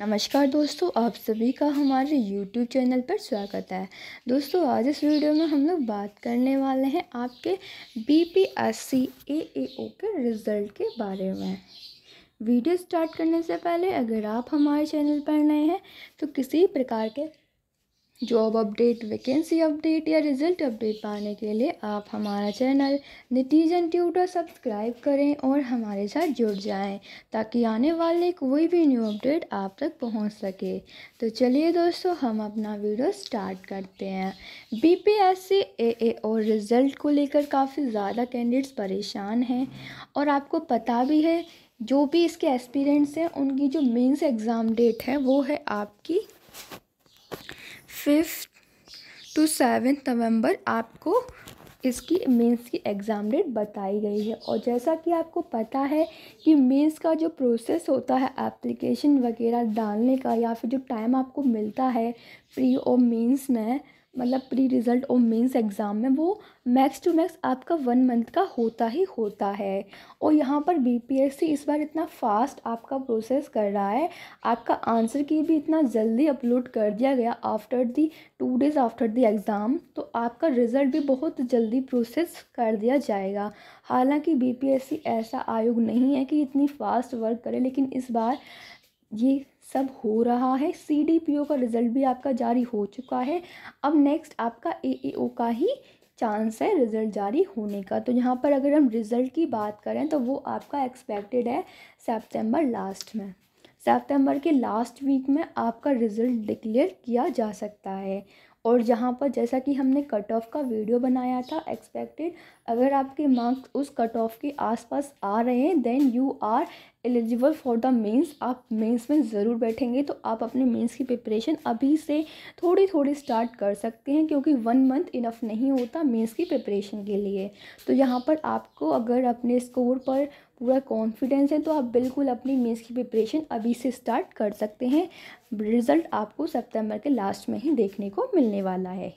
नमस्कार दोस्तों आप सभी का हमारे YouTube चैनल पर स्वागत है दोस्तों आज इस वीडियो में हम लोग बात करने वाले हैं आपके B P S C A A O के रिज़ल्ट के बारे में वीडियो स्टार्ट करने से पहले अगर आप हमारे चैनल पर नए हैं तो किसी प्रकार के जॉब अपडेट वैकेंसी अपडेट या रिजल्ट अपडेट पाने के लिए आप हमारा चैनल नितिजन ट्यूटर सब्सक्राइब करें और हमारे साथ जुड़ जाएं ताकि आने वाले कोई भी न्यू अपडेट आप तक पहुंच सके तो चलिए दोस्तों हम अपना वीडियो स्टार्ट करते हैं बीपीएससी एए और रिज़ल्ट को लेकर काफ़ी ज़्यादा कैंडिडेट्स परेशान हैं और आपको पता भी है जो भी इसके एक्सपीरियंट्स हैं उनकी जो मेन्स एग्ज़ाम डेट है वो है आपकी फिफ्थ टू सेवेंथ नवंबर आपको इसकी मेंस की एग्ज़ाम डेट बताई गई है और जैसा कि आपको पता है कि मेंस का जो प्रोसेस होता है एप्लीकेशन वगैरह डालने का या फिर जो टाइम आपको मिलता है प्री और मेंस में मतलब प्री रिज़ल्ट और मेंस एग्ज़ाम में वो मैक्स टू मैक्स आपका वन मंथ का होता ही होता है और यहाँ पर बीपीएससी इस बार इतना फास्ट आपका प्रोसेस कर रहा है आपका आंसर की भी इतना जल्दी अपलोड कर दिया गया after the two days after the exam तो आपका रिज़ल्ट भी बहुत जल्दी प्रोसेस कर दिया जाएगा हालांकि बीपीएससी ऐसा आयोग नहीं है कि इतनी फास्ट वर्क करे लेकिन इस बार ये सब हो रहा है सी का रिज़ल्ट भी आपका जारी हो चुका है अब नेक्स्ट आपका ए का ही चांस है रिज़ल्ट जारी होने का तो यहाँ पर अगर हम रिज़ल्ट की बात करें तो वो आपका एक्सपेक्टेड है सितंबर लास्ट में सितंबर के लास्ट वीक में आपका रिज़ल्ट डिक्लेयर किया जा सकता है और जहाँ पर जैसा कि हमने कट ऑफ का वीडियो बनाया था एक्सपेक्टेड अगर आपके मार्क्स उस कट ऑफ के आसपास आ रहे हैं then you are eligible for the mains आप मेंस में ज़रूर बैठेंगे तो आप अपने मेंस की प्रिपरेशन अभी से थोड़ी थोड़ी स्टार्ट कर सकते हैं क्योंकि वन मंथ इनफ नहीं होता मेंस की प्रिपरेशन के लिए तो यहाँ पर आपको अगर अपने स्कोर पर पूरा कॉन्फिडेंस है तो आप बिल्कुल अपनी मेंस की प्रिपरेशन अभी से स्टार्ट कर सकते हैं रिज़ल्ट आपको सितंबर के लास्ट में ही देखने को मिलने वाला है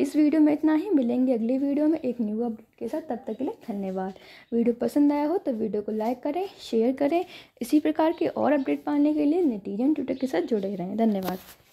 इस वीडियो में इतना ही मिलेंगे अगली वीडियो में एक न्यू अपडेट के साथ तब तक के लिए धन्यवाद वीडियो पसंद आया हो तो वीडियो को लाइक करें शेयर करें इसी प्रकार के और अपडेट पाने के लिए नतीजन ट्विटर के साथ जुड़े रहें धन्यवाद